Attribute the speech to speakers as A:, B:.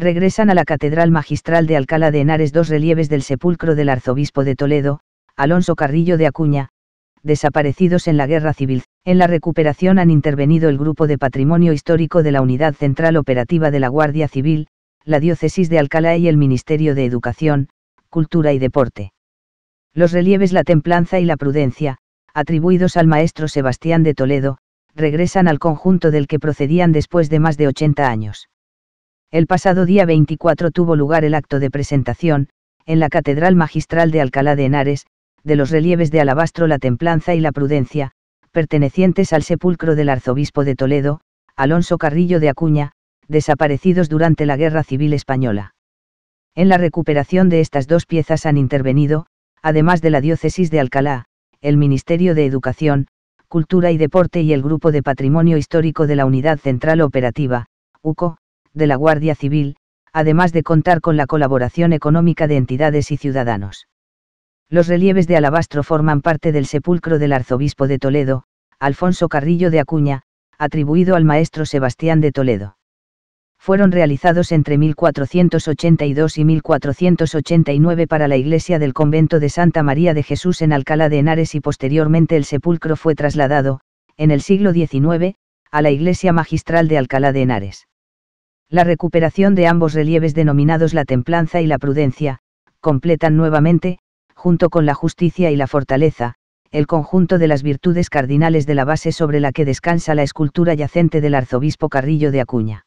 A: regresan a la Catedral Magistral de Alcalá de Henares dos relieves del sepulcro del arzobispo de Toledo, Alonso Carrillo de Acuña, desaparecidos en la guerra civil. En la recuperación han intervenido el Grupo de Patrimonio Histórico de la Unidad Central Operativa de la Guardia Civil, la Diócesis de Alcalá y el Ministerio de Educación, Cultura y Deporte. Los relieves La Templanza y La Prudencia, atribuidos al maestro Sebastián de Toledo, regresan al conjunto del que procedían después de más de 80 años. El pasado día 24 tuvo lugar el acto de presentación, en la Catedral Magistral de Alcalá de Henares, de los relieves de alabastro La Templanza y La Prudencia, pertenecientes al sepulcro del arzobispo de Toledo, Alonso Carrillo de Acuña, desaparecidos durante la Guerra Civil Española. En la recuperación de estas dos piezas han intervenido, además de la diócesis de Alcalá, el Ministerio de Educación, Cultura y Deporte y el Grupo de Patrimonio Histórico de la Unidad Central Operativa, UCO, de la Guardia Civil, además de contar con la colaboración económica de entidades y ciudadanos. Los relieves de alabastro forman parte del sepulcro del arzobispo de Toledo, Alfonso Carrillo de Acuña, atribuido al maestro Sebastián de Toledo. Fueron realizados entre 1482 y 1489 para la iglesia del convento de Santa María de Jesús en Alcalá de Henares y posteriormente el sepulcro fue trasladado, en el siglo XIX, a la iglesia magistral de Alcalá de Henares. La recuperación de ambos relieves denominados la templanza y la prudencia, completan nuevamente, junto con la justicia y la fortaleza, el conjunto de las virtudes cardinales de la base sobre la que descansa la escultura yacente del arzobispo Carrillo de Acuña.